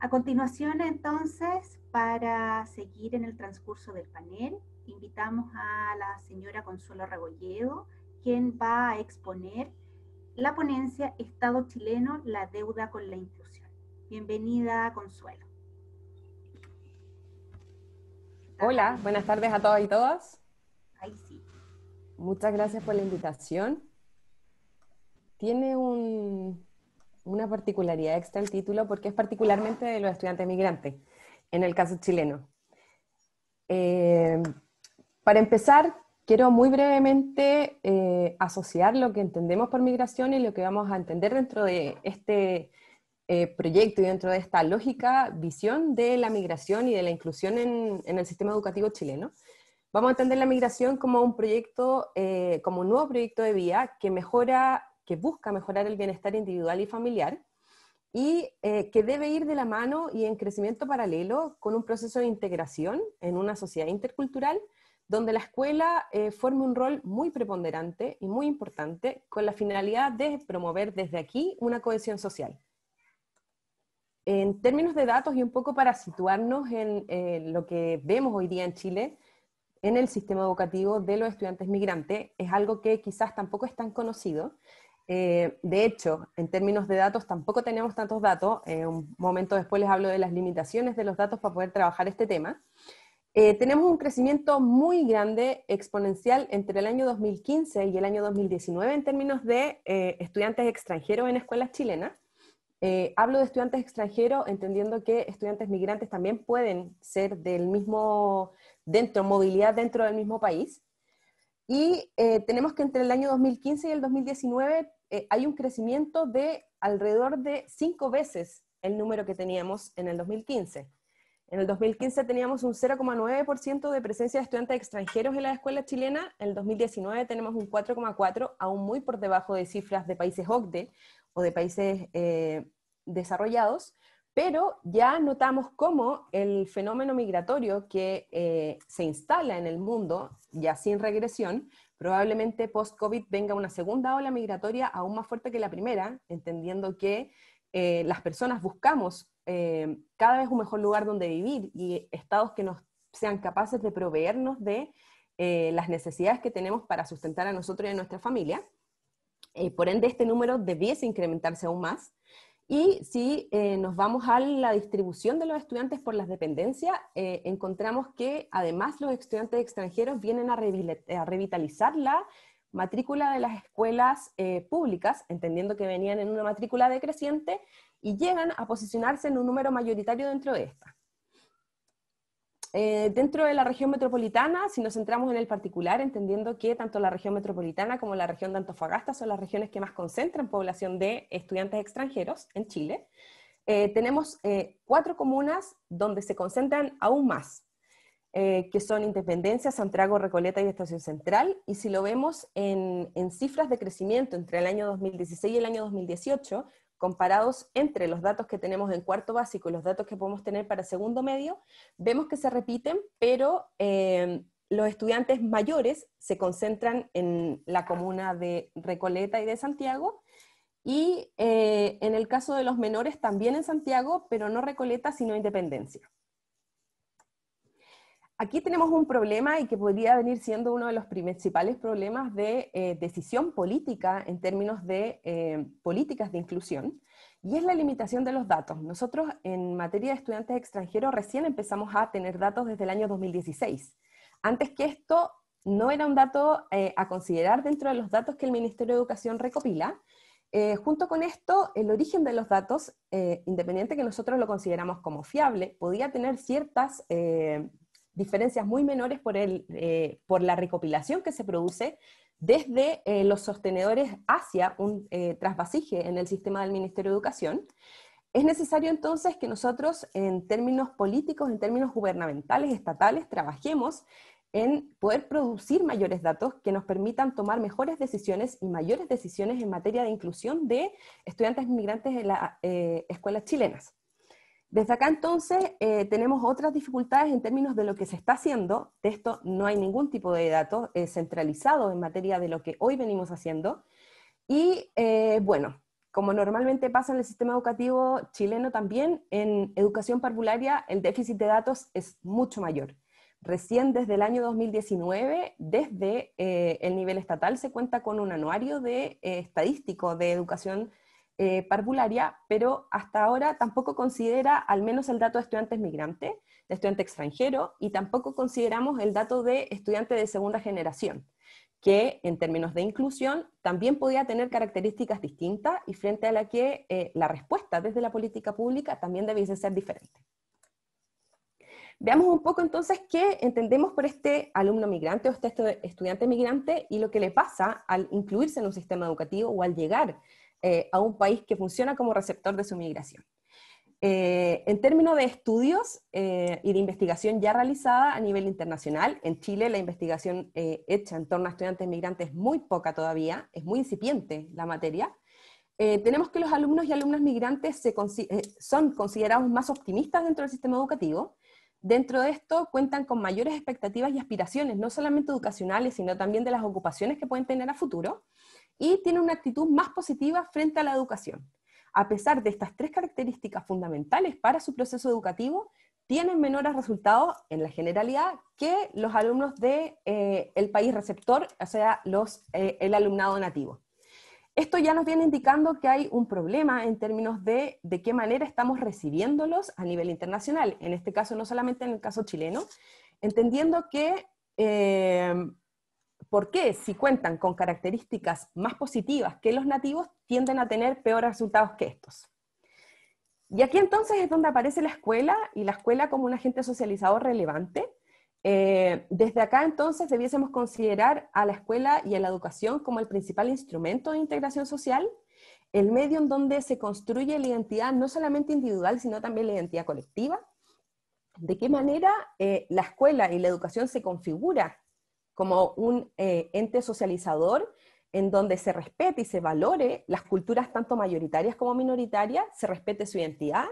A continuación, entonces, para seguir en el transcurso del panel, invitamos a la señora Consuelo Rebolledo, quien va a exponer la ponencia Estado chileno, la deuda con la inclusión. Bienvenida, Consuelo. Hola, buenas tardes a todos y todas. Ahí sí. Muchas gracias por la invitación. Tiene un, una particularidad extra el título porque es particularmente de los estudiantes migrantes, en el caso chileno. Eh, para empezar, quiero muy brevemente eh, asociar lo que entendemos por migración y lo que vamos a entender dentro de este eh, proyecto y dentro de esta lógica visión de la migración y de la inclusión en, el sistema educativo chileno. Vamos a entender la migración como un proyecto, como un nuevo proyecto de vía que mejora que busca mejorar el bienestar individual y familiar y eh, que debe ir de la mano y en crecimiento paralelo con un proceso de integración en una sociedad intercultural donde la escuela eh, forme un rol muy preponderante y muy importante con la finalidad de promover desde aquí una cohesión social. En términos de datos y un poco para situarnos en eh, lo que vemos hoy día en Chile en el sistema educativo de los estudiantes migrantes, es algo que quizás tampoco es tan conocido, eh, de hecho, en términos de datos, tampoco tenemos tantos datos. Eh, un momento después les hablo de las limitaciones de los datos para poder trabajar este tema. Eh, tenemos un crecimiento muy grande, exponencial, entre el año 2015 y el año 2019 en términos de estudiantes extranjeros en escuelas chilenas. hablo de estudiantes extranjeros entendiendo que estudiantes migrantes también pueden ser del mismo, dentro, movilidad dentro del mismo país. Y tenemos que entre el año 2015 y el 2019 eh, hay un crecimiento de alrededor de cinco veces el número que teníamos en el 2015. En el 2015 teníamos un 0,9% de presencia de estudiantes extranjeros en la escuela chilena, en el 2019 tenemos un 4,4%, aún muy por debajo de cifras de países OCDE o de países eh, desarrollados, pero ya notamos cómo el fenómeno migratorio que eh, se instala en el mundo, ya sin regresión, Probablemente post-COVID venga una segunda ola migratoria aún más fuerte que la primera, entendiendo que eh, las personas buscamos eh, cada vez un mejor lugar donde vivir y estados que nos sean capaces de proveernos de eh, las necesidades que tenemos para sustentar a nosotros y a nuestra familia. por ende, este número debiese incrementarse aún más. Y si eh, nos vamos a la distribución de los estudiantes por las dependencias, eh, encontramos que además los estudiantes extranjeros vienen a, revitalizar la matrícula de las escuelas eh, públicas, entendiendo que venían en una matrícula decreciente, y llegan a posicionarse en un número mayoritario dentro de esta. Eh, dentro de la región metropolitana, si nos centramos en el particular, entendiendo que tanto la región metropolitana como la región de Antofagasta son las regiones que más concentran población de estudiantes extranjeros en Chile, eh, tenemos eh, cuatro comunas donde se concentran aún más, que son Independencia, Santiago, Recoleta y Estación Central. Y si lo vemos en cifras de crecimiento entre el año 2016 y el año 2018, comparados entre los datos que tenemos en cuarto básico y los datos que podemos tener para segundo medio, vemos que se repiten, pero em, los estudiantes mayores se concentran en la comuna de Recoleta y de Santiago, y eh, en el caso de los menores también en Santiago, pero no Recoleta, sino Independencia aquí tenemos un problema y que podría venir siendo uno de los principales problemas de eh, decisión política en términos de eh, políticas de inclusión, y es la limitación de los datos. Nosotros en materia de estudiantes extranjeros recién empezamos a tener datos desde el año 2016. Antes que esto, no era un dato eh, a considerar dentro de los datos que el Ministerio de Educación recopila. junto con esto, el origen de los datos, independiente que nosotros lo consideramos como fiable, podía tener ciertas diferencias muy menores por, el, eh, por la recopilación que se produce desde eh, los sostenedores hacia un eh, trasvasije en el sistema del Ministerio de Educación. Es necesario entonces que nosotros, en términos políticos, en términos gubernamentales, estatales, trabajemos en poder producir mayores datos que nos permitan tomar mejores decisiones y mayores decisiones en materia de inclusión de estudiantes migrantes en las escuelas chilenas. Desde acá entonces eh, tenemos otras dificultades en términos de lo que se está haciendo. De esto no hay ningún tipo de datos eh, centralizados en materia de lo que hoy venimos haciendo. Y eh, bueno, como normalmente pasa en el sistema educativo chileno también, en educación parvularia el déficit de datos es mucho mayor. Recién desde el año 2019, desde el nivel estatal, se cuenta con un anuario de, estadístico de educación parvularia eh, parvularia, pero hasta ahora tampoco considera al menos el dato de estudiantes migrantes, de estudiante extranjero, y tampoco consideramos el dato de estudiante de segunda generación, que en términos de inclusión también podía tener características distintas y frente a la que eh, la respuesta desde la política pública también debiese ser diferente. Veamos un poco entonces qué entendemos por este alumno migrante o este estudiante migrante y lo que le pasa al incluirse en un sistema educativo o al llegar eh, a un país que funciona como receptor de su migración. Eh, en términos de estudios eh, y de investigación ya realizada a nivel internacional, en Chile la investigación hecha en torno a estudiantes migrantes es muy poca todavía, es muy incipiente la materia. tenemos que los alumnos y alumnas migrantes son considerados más optimistas dentro del sistema educativo, Dentro de esto cuentan con mayores expectativas y aspiraciones, no solamente educacionales, sino también de las ocupaciones que pueden tener a futuro y tiene una actitud más positiva frente a la educación. A pesar de estas tres características fundamentales para su proceso educativo, tienen menores resultados en la generalidad que los alumnos del eh, país receptor, o sea, eh, el alumnado nativo. Esto ya nos viene indicando que hay un problema en términos de de qué manera estamos recibiéndolos a nivel internacional, en este caso no solamente en el caso chileno, entendiendo que eh, ¿Por qué si cuentan con características más positivas que los nativos tienden a tener peores resultados que estos? Y aquí entonces es donde aparece la escuela y la escuela como un agente socializador relevante. Eh, desde acá entonces debiésemos considerar a la escuela y a la educación como el principal instrumento de integración social, el medio en donde se construye la identidad no solamente individual, sino también la identidad colectiva. ¿De qué manera eh, la escuela y la educación se configura como un eh, ente socializador en donde se respete y se valore las culturas tanto mayoritarias como minoritarias, se respete su identidad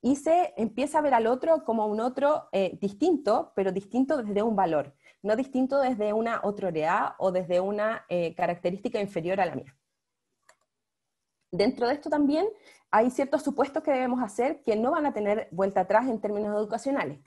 y se empieza a ver al otro como un otro eh, distinto, pero distinto desde un valor, no distinto desde una otroridad o desde una eh, característica inferior a la mía. Dentro de esto también hay ciertos supuestos que debemos hacer que no van a tener vuelta atrás en términos educacionales.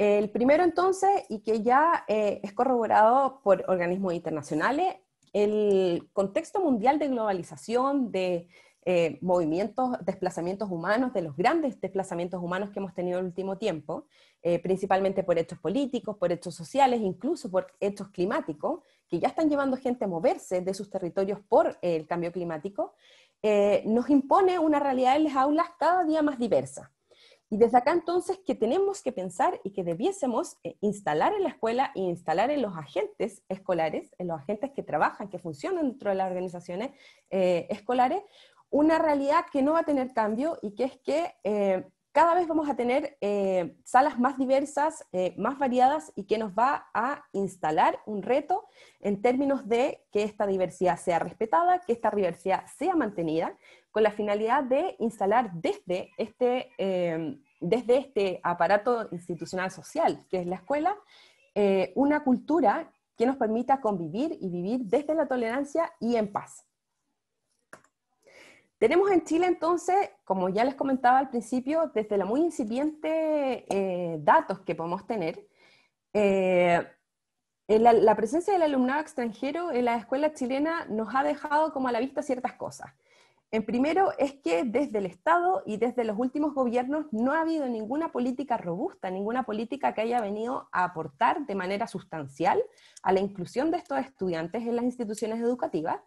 El primero entonces, y que ya eh, es corroborado por organismos internacionales, el contexto mundial de globalización, de eh, movimientos, desplazamientos humanos, de los grandes desplazamientos humanos que hemos tenido en el último tiempo, eh, principalmente por hechos políticos, por hechos sociales, incluso por hechos climáticos, que ya están llevando gente a moverse de sus territorios por el cambio climático, nos impone una realidad en las aulas cada día más diversa. Y desde acá entonces que tenemos que pensar y que debiésemos eh, instalar en la escuela e instalar en los agentes escolares, en los agentes que trabajan, que funcionan dentro de las organizaciones eh, escolares, una realidad que no va a tener cambio y que es que eh, cada vez vamos a tener eh, salas más diversas, eh, más variadas y que nos va a instalar un reto en términos de que esta diversidad sea respetada, que esta diversidad sea mantenida, con la finalidad de instalar desde este, em, desde este aparato institucional social, que es la escuela, eh, una cultura que nos permita convivir y vivir desde la tolerancia y en paz. Tenemos en Chile entonces, como ya les comentaba al principio, desde la muy incipiente eh, datos que podemos tener, eh, la, la, presencia del alumnado extranjero en la escuela chilena nos ha dejado como a la vista ciertas cosas. En primero es que desde el Estado y desde los últimos gobiernos no ha habido ninguna política robusta, ninguna política que haya venido a aportar de manera sustancial a la inclusión de estos estudiantes en las instituciones educativas.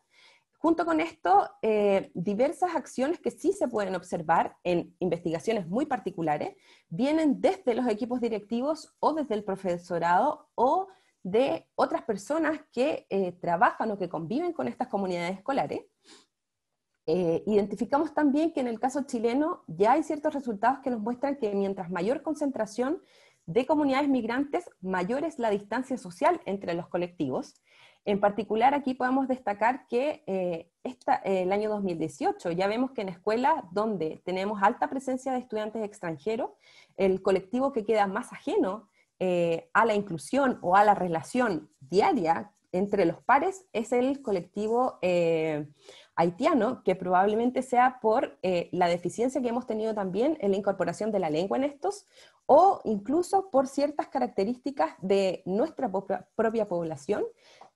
Junto con esto, eh, diversas acciones que sí se pueden observar en investigaciones muy particulares vienen desde los equipos directivos o desde el profesorado o de otras personas que eh, trabajan o que conviven con estas comunidades escolares. Eh, identificamos también que en el caso chileno ya hay ciertos resultados que nos muestran que mientras mayor concentración de comunidades migrantes, mayor es la distancia social entre los colectivos. En particular, aquí podemos destacar que eh, eh, el año 2018 ya vemos que en escuelas donde tenemos alta presencia de estudiantes extranjeros, el colectivo que queda más ajeno eh, a la inclusión o a la relación diaria entre los pares es el colectivo haitiano, que probablemente sea por la deficiencia que hemos tenido también en la incorporación de la lengua en estos, o incluso por ciertas características de nuestra propia población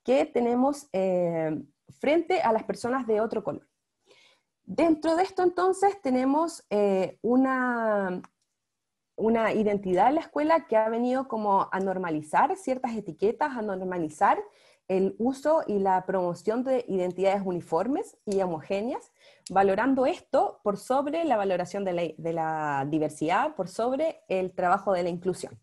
que tenemos eh, frente a las personas de otro color. Dentro de esto entonces tenemos eh, una, una identidad en la escuela que ha venido como a normalizar ciertas etiquetas, a normalizar el uso y la promoción de identidades uniformes y homogéneas, valorando esto por sobre la valoración de la diversidad, por sobre el trabajo de la inclusión.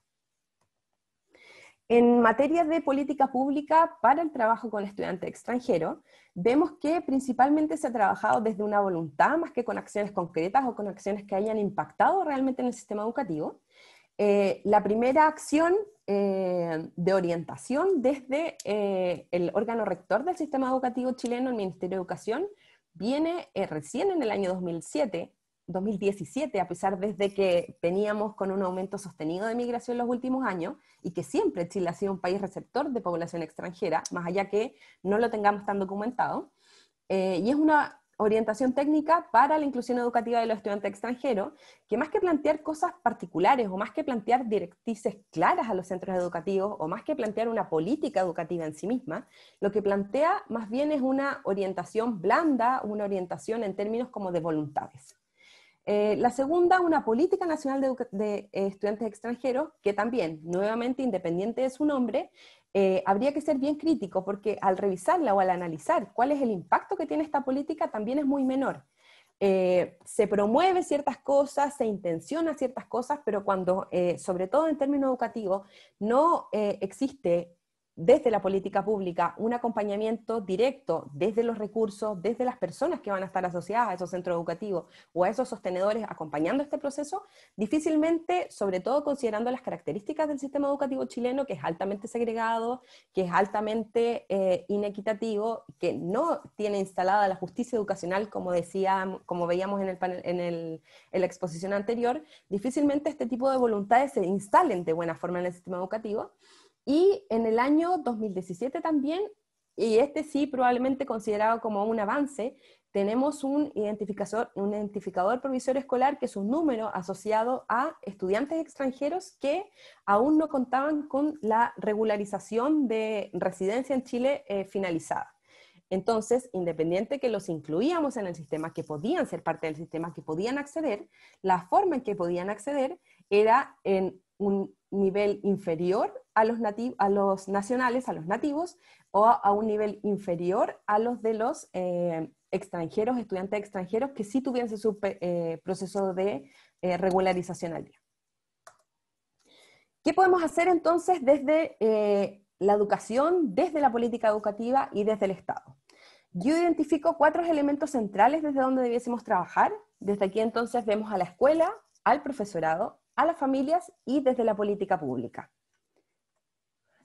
En materia de política pública para el trabajo con estudiantes extranjeros, vemos que principalmente se ha trabajado desde una voluntad más que con acciones concretas o con acciones que hayan impactado realmente en el sistema educativo. Eh, la primera acción eh, de orientación desde eh, el órgano rector del sistema educativo chileno, el Ministerio de Educación, viene recién en el año 2007 2017, a pesar desde que veníamos con un aumento sostenido de migración en los últimos años y que siempre Chile ha sido un país receptor de población extranjera, más allá que no lo tengamos tan documentado. Eh, y es una orientación técnica para la inclusión educativa de los estudiantes extranjeros, que más que plantear cosas particulares o más que plantear directrices claras a los centros educativos o más que plantear una política educativa en sí misma, lo que plantea más bien es una orientación blanda, una orientación en términos como de voluntades. Eh, la segunda, una política nacional de, eh, estudiantes extranjeros, que también, nuevamente, independiente de su nombre, eh, habría que ser bien crítico porque al revisarla o al analizar cuál es el impacto que tiene esta política, también es muy menor. se promueve ciertas cosas, se intenciona ciertas cosas, pero cuando, sobre todo en términos educativos, no existe desde la política pública un acompañamiento directo desde los recursos, desde las personas que van a estar asociadas a esos centros educativos o a esos sostenedores acompañando este proceso, difícilmente, sobre todo considerando las características del sistema educativo chileno, que es altamente segregado, que es altamente eh, inequitativo, que no tiene instalada la justicia educacional, como, decía, como veíamos en, el panel, en la exposición anterior, difícilmente este tipo de voluntades se instalen de buena forma en el sistema educativo. Y en el año 2017 también, y este sí probablemente considerado como un avance, tenemos un identificador, un identificador provisor escolar que es un número asociado a estudiantes extranjeros que aún no contaban con la regularización de residencia en Chile eh, finalizada. Entonces, independiente que los incluíamos en el sistema, que podían ser parte del sistema, que podían acceder, la forma en que podían acceder era en un nivel inferior a los, nacionales, a los nativos, o a, un nivel inferior a los de los eh, extranjeros, estudiantes extranjeros que sí tuviesen su eh, proceso de eh, regularización al día. ¿Qué podemos hacer entonces desde la educación, desde la política educativa y desde el Estado? Yo identifico cuatro elementos centrales desde donde debiésemos trabajar. Desde aquí entonces vemos a la escuela, al profesorado, a las familias y desde la política pública.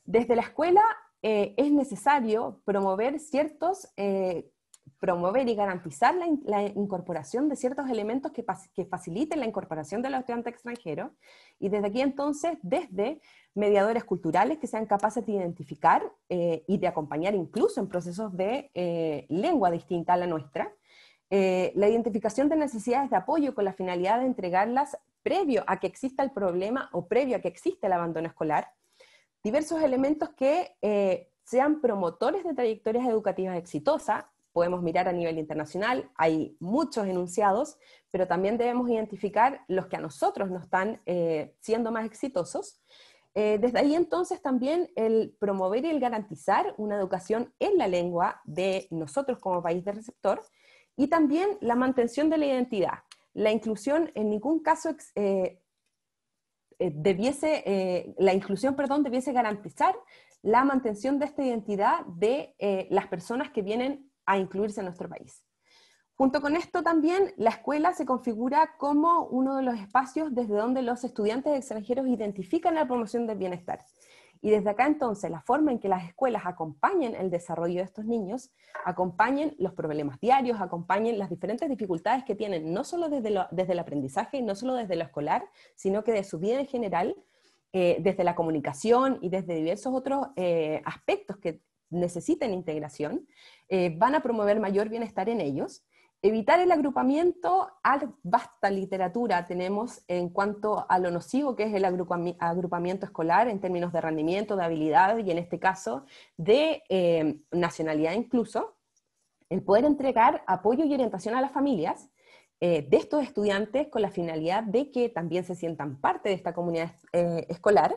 Desde la escuela eh, es necesario promover ciertos, eh, promover y garantizar la, incorporación de ciertos elementos que, faciliten la incorporación de los estudiantes extranjeros. Y desde aquí entonces, desde mediadores culturales que sean capaces de identificar eh, y de acompañar incluso en procesos de lengua distinta a la nuestra, la identificación de necesidades de apoyo con la finalidad de entregarlas previo a que exista el problema o previo a que exista el abandono escolar, diversos elementos que eh, sean promotores de trayectorias educativas exitosas. Podemos mirar a nivel internacional, hay muchos enunciados, pero también debemos identificar los que a nosotros nos están eh, siendo más exitosos. Eh, desde ahí entonces también el promover y el garantizar una educación en la lengua de nosotros como país de receptor y también la mantención de la identidad. La inclusión en ningún caso eh, eh, eh, la inclusión, perdón, debiese garantizar la mantención de esta identidad de eh, las personas que vienen a incluirse en nuestro país. Junto con esto también, la escuela se configura como uno de los espacios desde donde los estudiantes extranjeros identifican la promoción del bienestar. Y desde acá entonces, la forma en que las escuelas acompañen el desarrollo de estos niños, acompañen los problemas diarios, acompañen las diferentes dificultades que tienen, no solo desde, el aprendizaje, no solo desde lo escolar, sino que de su vida en general, eh, desde la comunicación y desde diversos otros eh, aspectos que necesiten integración, eh, van a promover mayor bienestar en ellos Evitar el agrupamiento, vasta literatura tenemos en cuanto a lo nocivo que es el agrupamiento escolar en términos de rendimiento, de habilidad y en este caso de eh, nacionalidad incluso. El poder entregar apoyo y orientación a las familias eh, de estos estudiantes con la finalidad de que también se sientan parte de esta comunidad eh, escolar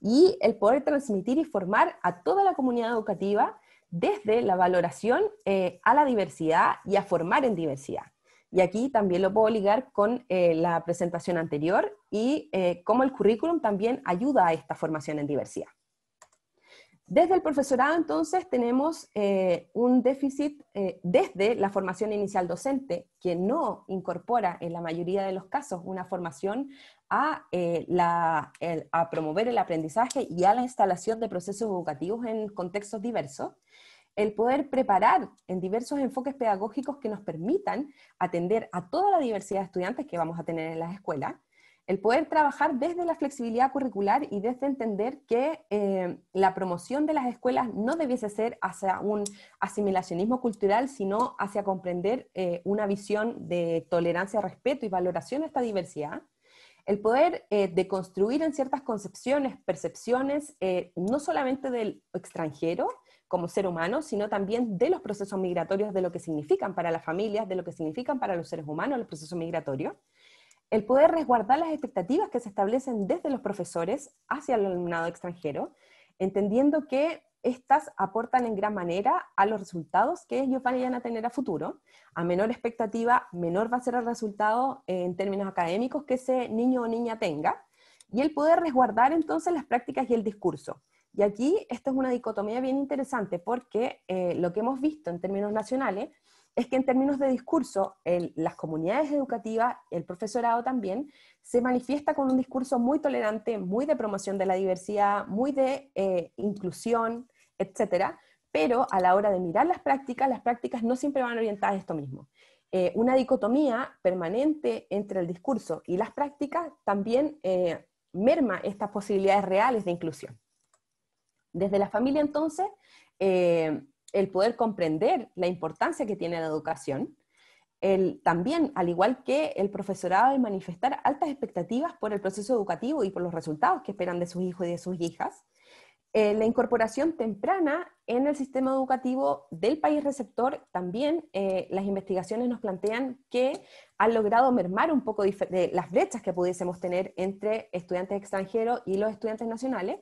y el poder transmitir y formar a toda la comunidad educativa desde la valoración eh, a la diversidad y a formar en diversidad. Y aquí también lo puedo ligar con eh, la presentación anterior y eh, cómo el currículum también ayuda a esta formación en diversidad. Desde el profesorado, entonces, tenemos un déficit desde la formación inicial docente, que no incorpora en la mayoría de los casos una formación a, a promover el aprendizaje y a la instalación de procesos educativos en contextos diversos el poder preparar en diversos enfoques pedagógicos que nos permitan atender a toda la diversidad de estudiantes que vamos a tener en las escuelas, el poder trabajar desde la flexibilidad curricular y desde entender que eh, la promoción de las escuelas no debiese ser hacia un asimilacionismo cultural, sino hacia comprender eh, una visión de tolerancia, respeto y valoración de esta diversidad el poder eh, de construir en ciertas concepciones, percepciones, no solamente del extranjero, como ser humano, sino también de los procesos migratorios, de lo que significan para las familias, de lo que significan para los seres humanos los procesos migratorios, el poder resguardar las expectativas que se establecen desde los profesores hacia el alumnado extranjero, entendiendo que estas aportan en gran manera a los resultados que ellos van a tener a futuro. A menor expectativa, menor va a ser el resultado eh, en términos académicos que ese niño o niña tenga. Y el poder resguardar entonces las prácticas y el discurso. Y aquí esta es una dicotomía bien interesante porque eh, lo que hemos visto en términos nacionales es que en términos de discurso, las comunidades educativas, el profesorado también, se manifiesta con un discurso muy tolerante, muy de promoción de la diversidad, muy de eh, inclusión, etcétera, pero a la hora de mirar las prácticas, las prácticas no siempre van orientadas a esto mismo. Eh, una dicotomía permanente entre el discurso y las prácticas también merma estas posibilidades reales de inclusión. Desde la familia, entonces, eh, el poder comprender la importancia que tiene la educación, el, también, al igual que el profesorado, el manifestar altas expectativas por el proceso educativo y por los resultados que esperan de sus hijos y de sus hijas, eh, la incorporación temprana en el sistema educativo del país receptor, también eh, las investigaciones nos plantean que han logrado mermar un poco de las brechas que pudiésemos tener entre estudiantes extranjeros y los estudiantes nacionales,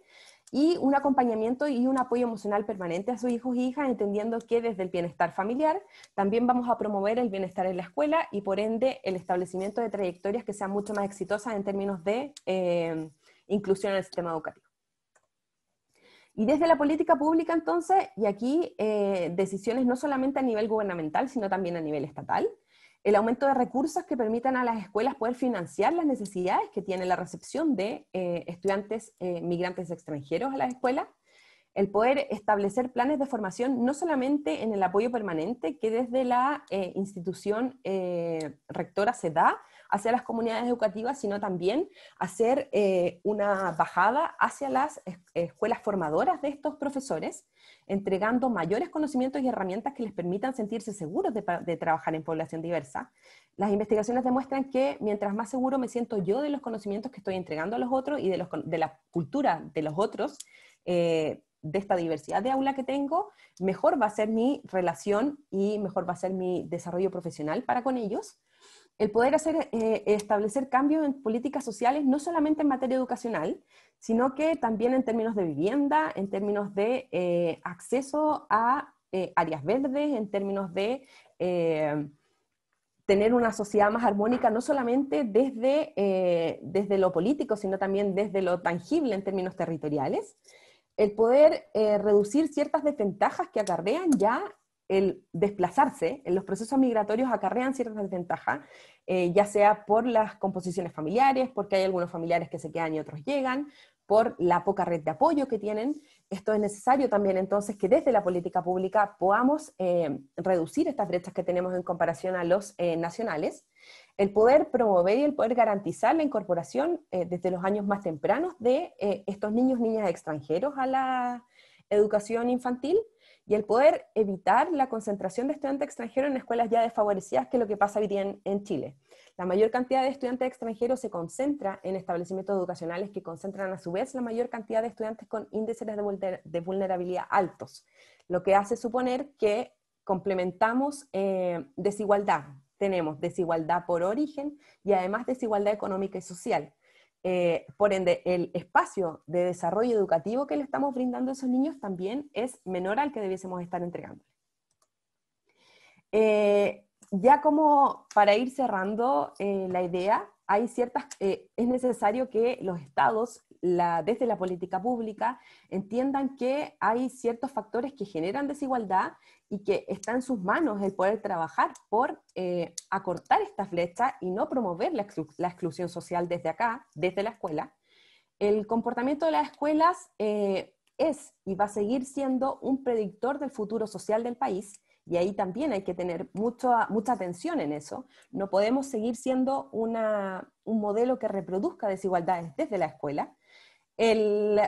y un acompañamiento y un apoyo emocional permanente a sus hijos e hijas, entendiendo que desde el bienestar familiar también vamos a promover el bienestar en la escuela y por ende el establecimiento de trayectorias que sean mucho más exitosas en términos de eh, inclusión en el sistema educativo. Y desde la política pública entonces, y aquí eh, decisiones no solamente a nivel gubernamental, sino también a nivel estatal, el aumento de recursos que permitan a las escuelas poder financiar las necesidades que tiene la recepción de eh, estudiantes eh, migrantes extranjeros a las escuelas, el poder establecer planes de formación no solamente en el apoyo permanente que desde la eh, institución rectora se da, hacia las comunidades educativas, sino también hacer eh, una bajada hacia las escuelas formadoras de estos profesores, entregando mayores conocimientos y herramientas que les permitan sentirse seguros de, trabajar en población diversa. Las investigaciones demuestran que mientras más seguro me siento yo de los conocimientos que estoy entregando a los otros y de, la cultura de los otros, eh, de esta diversidad de aula que tengo, mejor va a ser mi relación y mejor va a ser mi desarrollo profesional para con ellos el poder hacer, eh, establecer cambios en políticas sociales, no solamente en materia educacional, sino que también en términos de vivienda, en términos de eh, acceso a eh, áreas verdes, en términos de tener una sociedad más armónica, no solamente desde, desde lo político, sino también desde lo tangible en términos territoriales el poder reducir ciertas desventajas que acarrean ya el desplazarse en los procesos migratorios acarrean ciertas desventajas, eh, ya sea por las composiciones familiares, porque hay algunos familiares que se quedan y otros llegan, por la poca red de apoyo que tienen. Esto es necesario también entonces que desde la política pública podamos eh, reducir estas brechas que tenemos en comparación a los eh, nacionales, el poder promover y el poder garantizar la incorporación desde los años más tempranos de estos niños, y niñas extranjeros a la educación infantil y el poder evitar la concentración de estudiantes extranjeros en escuelas ya desfavorecidas, que es lo que pasa hoy día en, Chile. La mayor cantidad de estudiantes extranjeros se concentra en establecimientos educacionales que concentran a su vez la mayor cantidad de estudiantes con índices de vulnerabilidad altos, lo que hace suponer que complementamos eh, desigualdad. Tenemos desigualdad por origen y además desigualdad económica y social. Eh, por ende, el espacio de desarrollo educativo que le estamos brindando a esos niños también es menor al que debiésemos estar entregándole. Eh, ya como para ir cerrando eh, la idea, hay ciertas, es necesario que los estados desde la política pública entiendan que hay ciertos factores que generan desigualdad y que está en sus manos el poder trabajar por eh, acortar esta flecha y no promover la, exclusión social desde acá, desde la escuela. El comportamiento de las escuelas eh, es y va a seguir siendo un predictor del futuro social del país y ahí también hay que tener mucha atención en eso. No podemos seguir siendo un modelo que reproduzca desigualdades desde la escuela. El,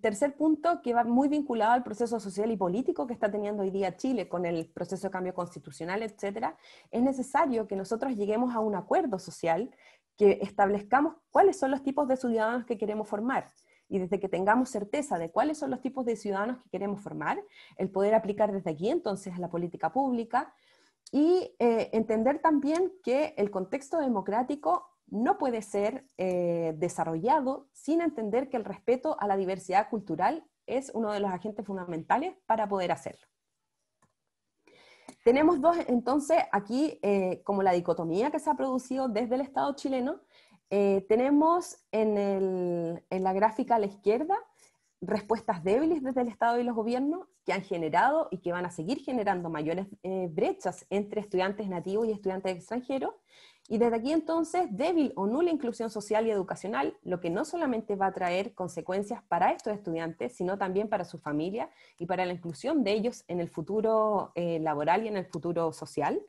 tercer punto, que va muy vinculado al proceso social y político que está teniendo hoy día Chile con el proceso de cambio constitucional, etc., es necesario que nosotros lleguemos a un acuerdo social que establezcamos cuáles son los tipos de ciudadanos que queremos formar. Y desde que tengamos certeza de cuáles son los tipos de ciudadanos que queremos formar, el poder aplicar desde aquí entonces a la política pública y eh, entender también que el contexto democrático no puede ser eh, desarrollado sin entender que el respeto a la diversidad cultural es uno de los agentes fundamentales para poder hacerlo. Tenemos dos, entonces, aquí eh, como la dicotomía que se ha producido desde el Estado chileno, eh, tenemos en, la gráfica a la izquierda respuestas débiles desde el Estado y los gobiernos que han generado y que van a seguir generando mayores brechas entre estudiantes nativos y estudiantes extranjeros, y desde aquí entonces, débil o nula inclusión social y educacional, lo que no solamente va a traer consecuencias para estos estudiantes, sino también para su familia y para la inclusión de ellos en el futuro eh, laboral y en el futuro social.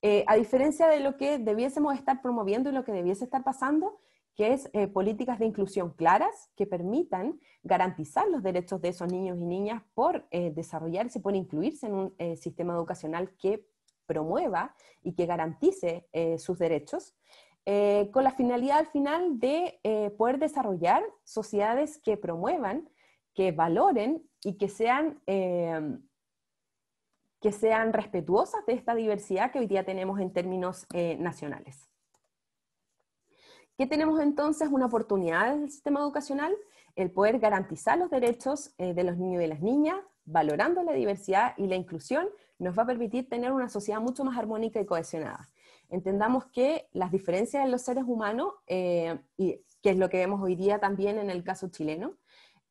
Eh, a diferencia de lo que debiésemos estar promoviendo y lo que debiese estar pasando, que es eh, políticas de inclusión claras que permitan garantizar los derechos de esos niños y niñas por desarrollarse, por incluirse en un sistema educacional que promueva y que garantice eh, sus derechos, eh, con la finalidad al final de eh, poder desarrollar sociedades que promuevan, que valoren y que sean, em, que sean respetuosas de esta diversidad que hoy día tenemos en términos nacionales. ¿Qué tenemos entonces? Una oportunidad del sistema educacional, el poder garantizar los derechos de los niños y de las niñas, valorando la diversidad y la inclusión nos va a permitir tener una sociedad mucho más armónica y cohesionada. Entendamos que las diferencias en los seres humanos, eh, y que es lo que vemos hoy día también en el caso chileno,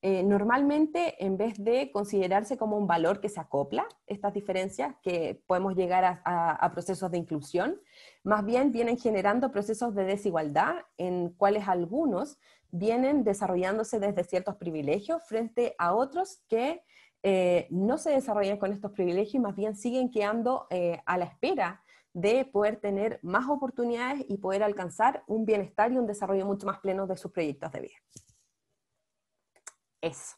eh, normalmente en vez de considerarse como un valor que se acopla, estas diferencias, que podemos llegar a, a procesos de inclusión, más bien vienen generando procesos de desigualdad en cuales algunos vienen desarrollándose desde ciertos privilegios frente a otros que eh, no se desarrollan con estos privilegios, más bien siguen quedando eh, a la espera de poder tener más oportunidades y poder alcanzar un bienestar y un desarrollo mucho más pleno de sus proyectos de vida. Eso.